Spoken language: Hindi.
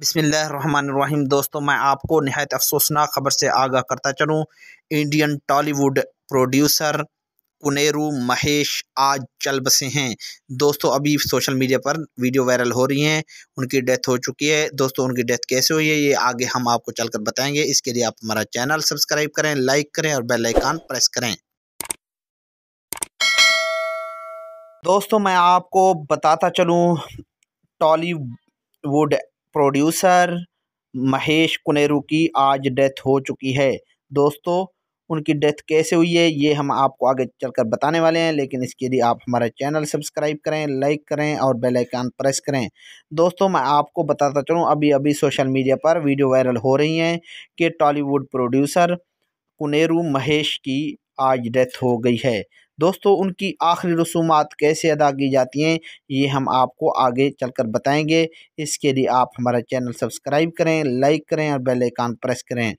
बिसमीम दोस्तों मैं आपको नहायत अफसोसनाक खबर से आगाह करता चलूँ Indian Tollywood producer Kuneru Mahesh आज चल बसे हैं दोस्तों अभी सोशल मीडिया पर वीडियो वायरल हो रही हैं उनकी डेथ हो चुकी है दोस्तों उनकी डेथ कैसे हुई है ये आगे हम आपको चलकर बताएंगे इसके लिए आप हमारा चैनल सब्सक्राइब करें लाइक करें और बेल आइकन प्रेस करें दोस्तों मैं आपको बताता चलूँ टॉलीवुड प्रोड्यूसर महेश कुनेरू की आज डेथ हो चुकी है दोस्तों उनकी डेथ कैसे हुई है ये हम आपको आगे चलकर बताने वाले हैं लेकिन इसके लिए आप हमारा चैनल सब्सक्राइब करें लाइक करें और बेल आइकन प्रेस करें दोस्तों मैं आपको बताता चलूँ अभी अभी सोशल मीडिया पर वीडियो वायरल हो रही हैं कि टॉलीवुड प्रोड्यूसर कुनेरू महेश की आज डेथ हो गई है दोस्तों उनकी आखिरी रसूमात कैसे अदा की जाती हैं ये हम आपको आगे चलकर बताएंगे इसके लिए आप हमारा चैनल सब्सक्राइब करें लाइक करें और बेल आइकन प्रेस करें